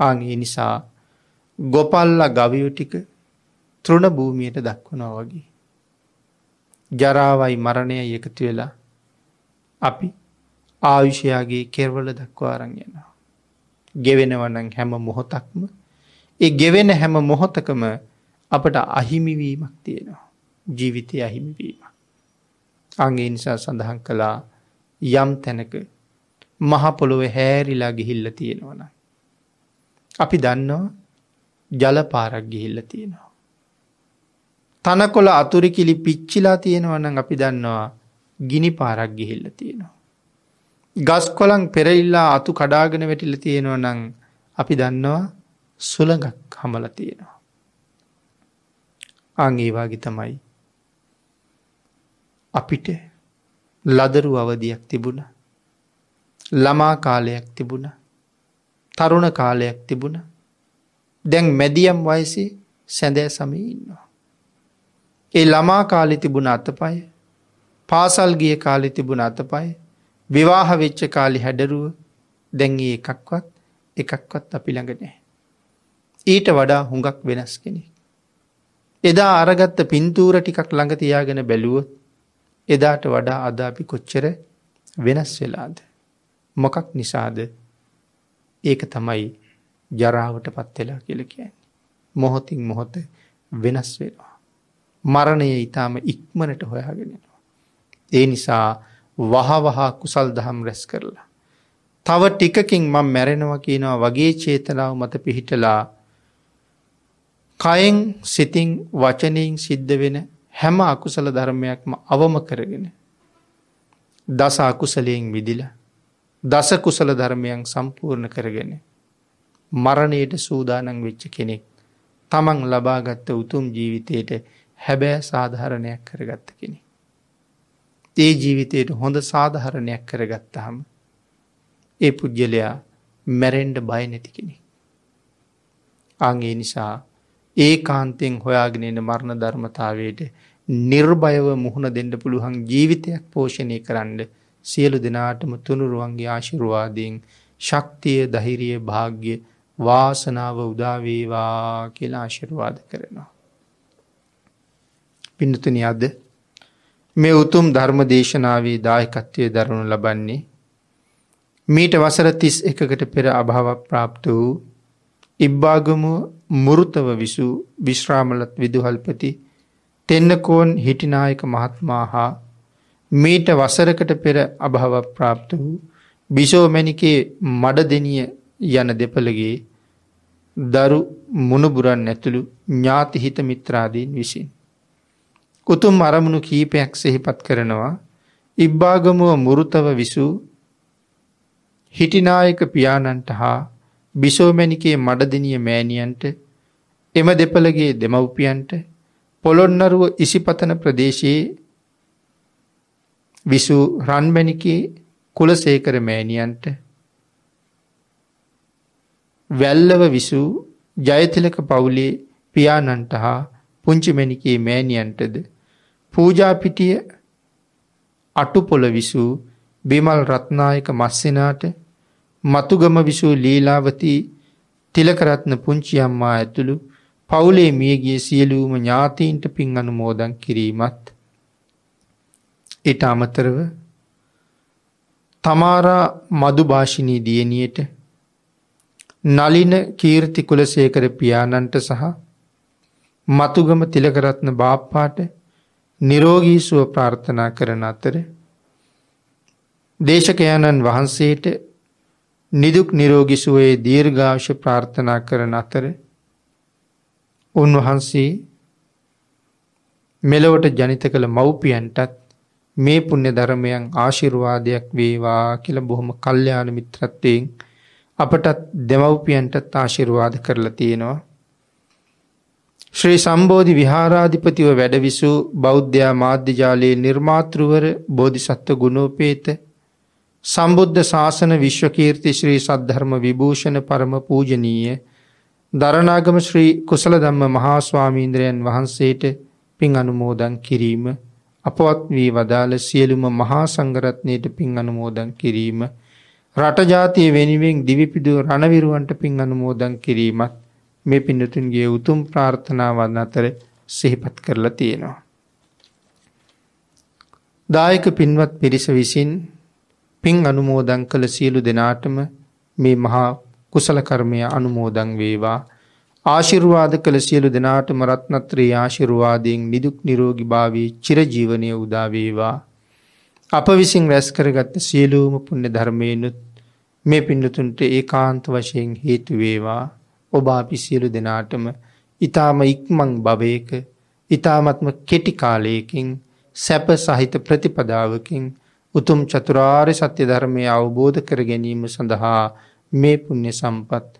ආගේ නිසා ගොපල්ල ගවයු ටික තෘණ භූමියට දක්වනවා වගේ. ජරාවයි මරණය එකතු වෙලා අපි ආවිෂයාගේ කෙරවල දක්වාරං යනවා. ගෙවෙනවනං හැම මොහොතක්ම ඒ ගෙවෙන හැම මොහොතකම අපට අහිමිවීමක් තියෙනවා. ජීවිතය අහිමිවීම. අගේ නිසා සඳහන් කළා යම් තැනක මහපොළොව හැරිලා ගිහිල්ල තියෙනවන. අපි දන්නවා ජලපාරක් ගිහිල්ල තියෙනවා. තනකොළ අතුරිකිලි පිච්චිලා තියෙනවනම් අපි දන්නවා ගිනි පාරක් ගිහිල්ල තියෙනවා. ගස් කොළන් පෙරඉල්ලා අතු කඩාගෙන වැටිල තියෙනවා නං අපි දන්නවා සුළඟක් හමල තියෙනවා. අංඒවාගේ තමයි අපිට ලදරු අවධයක් තිබුණ ළමා කාලයක් තිබුණා තරුණ කාලයක් තිබුණ දැන් මැදියම් වයසේ සැඳෑ සමී ඉන්නවා. ඒ ළමා කාලි තිබුණ අතපය පාසල් ගිය කාලි තිබුණ අතපය විවාහ වෙච්ච කාලි හැඩරුව දැන් එකක්වත් එකක්වත් අපි ළඟ නෑ. ඊට වඩා හුඟක් වෙනස් කෙනෙක්. එදා අරගත්ත පින්තූර ටිකක් ළඟ තියාගෙන බැලුවොත් එදාට වඩා අදාපි කොච්චර වෙනස් වෙලාද. මොකක් නිසාද ඒක තමයි ජරාවට පත්වෙලා කියලකයන්. මොහොතින් මොහොත වෙනස් වෙනවා. මරණය ඉතාම ඉක්මනට හොයාගෙනෙනවා. ඒ නිසා වහවහා කුසල් දහම් රැස් කරලා. තව ටිකකින් මං මැරෙනවා කියනවා වගේ චේතනාව මත පිහිටලා කයෙන් සිතින් වචනයෙන් සිද්ධ වෙන හැම අකුසල ධර්මයක්ම අවම කරගෙන දස අකුසලයෙන් විදිලා දස කුසල ධර්මයන් සම්පූර්ණ කරගෙන. මරණයට සූදානං වෙච්ච කෙනෙක්. තමන් ලබාගත්ත උතුම් ජීවිතයට හැබෑ සාධහරණයක් කරගත්ත කෙනෙ. ඒ ජීවිතයට හොඳ සාධහරණයක් කරගත්තහම ඒ පුද්ගලයා මැරෙන්ඩ බයනැති කෙනෙ. අගේ නිසා ඒ කාන්තෙන් හොයාගෙනෙන මරණ ධර්මතාවයට නිර්භයව මුහුණ දෙන්න පුළුවන් ජීවිතයක් පෝෂණය කරන්න සියලු දෙනාටම තුනුරුවන්ගේ ආශිරුවාදයෙන් ශක්තිය දහිරිය භාග්‍ය වාසනාව උදාවේවා කියලා ආශිරවාද කරනවා. පිඩතුන අද මේ උතුම් ධර්ම දේශනාවේ දායකත්වය දරනු ලබන්නේ මීට වසර තිස් එකකට පෙර අභාව ප්‍රාප්ත වූ ඉබ්බාගම මුරුතව විසූ විශ්‍රාමලත් විදුහල්පති තෙන්නකෝන් හිටිනායක මහත්මා හා මීට වසරකට පෙර අභාව ප්‍රාප්ත වූ බිසෝමැණිකේ මඩ දෙනිය යන දෙපළගේ දරු මුණුබුරන් ඇතුළු ඥාති හිත මිත්‍රාදීන් විසින්. උතුම් අරමුණු කීපයක් සෙහිපත් කරනවා ඉබ්බාගමුව මුරුතව විසූ හිටිනායක පියාණන්ට හා බිසෝමැණිකේ මඩදිනිය මෑණියන්ට එම දෙපළගේ දෙමව්පියන්ට පොළොන්නරුව ඉසිපතන ප්‍රදේශයේ විසු රන්මැණිකේ කුලසේකර මෑණියන්ට වැල්ලව විසු ජයතිලක පවුලේ පියාණන්ට හා පුංචිමැණිකේ මෑණියන්ටද පූජාපිටිය අටුපොළ විසූ බිමල් රත්නායක මස්සෙනාට මතුගම විසූ ලීලාවතී තිලකරත්න පුංචි අම්මා ඇතුළු පවුලේ මියගිය සියලූම ඥාතීන්ට පින් අනුමෝදන් කිරීමත් ඊට අමතරව තමාරා මදුභාෂිනී දියණියට නලින කීර්ති කුලසේකර පියාණන්ට සහ මතුගම තිලකරත්න බාප්පාට නිරෝගී සුව ප්‍රාර්ථනා කරන අතර දේශකයන්න් වහන්සේට නිදුක් නිරෝගී සුවයේ දීර්ඝාෂ ප්‍රාර්ථනා කරන අතර උන්වහන්සේ මෙලොවට ජනිත කළ මව්පියන්ටත් මේ පුණ්‍ය ධර්මයන් ආශිර්වාදයක් වේවා කියලා බොහොම කල්යාණ මිත්‍රත්වයෙන් අපටත් දෙමව්පියන්ටත් ආශිර්වාද කරලා තියෙනවා. ශ්‍රී සම්බෝධි විහාරාධිපතිව වැඩවිසූ බෞද්ධයා මාධ්‍ය ජාලයේ නිර්මාතෘවර බෝධිසත්ව ගුණෝපේත සම්බුද්ධ ශාසන විශ්වකීර්ති ශ්‍රී සද්ධර්ම විභූෂණ පරම පූජනීය දරණාගම ශ්‍රී කුසල ධම්ම මහා ස්වාමීන්ද්‍රයන් වහන්සේට පින් අනුමෝදන් කිරීම අපවත් වී වදාළ සියලුම මහා සංඝරත්නයට පින් අනුමෝදන් කිරීම රට ජාතිය වෙනුවෙන් දිවිපිදුව රණවිරුවන්ට පින් අනුමෝදන් කිරීමත් මේ පින්නතුන්ගේ උතුම් ප්‍රාර්ථනාවන් අතර සිහිපත් කරලා තියෙනවා. දායක පින්වත් පිරිස විසින් පින් අනුමෝදන් කළ සියලු දෙනාටම මේ මහා කුසල කර්මය අනුමෝදන් වේවා ආශිර්වාද කළ සියලු දෙනාටම රත්නත්‍රයේ ආශිර්වාදයෙන් නිදුක් නිරෝගී භාවී චිරජීවනය උදා වේවා. අප විසින් රැස් කරගත්ත සියලුම පුණ්‍ය ධර්මයෙන්ුත් මේ පින්නතුන්ට ඒකාන්ත වශයෙන් හේතු වේවා. ඔබ අපි සියලු දෙනාටම ඊ타ම ඉක්මන් භවයක ඊ타මත්ම කෙටි කාලයකින් සැප සහිත ප්‍රතිපදාවකින් උතුම් චතුරාර්ය සත්‍ය ධර්මය අවබෝධ කර ගැනීම සඳහා මේ පුණ්‍ය සම්පත්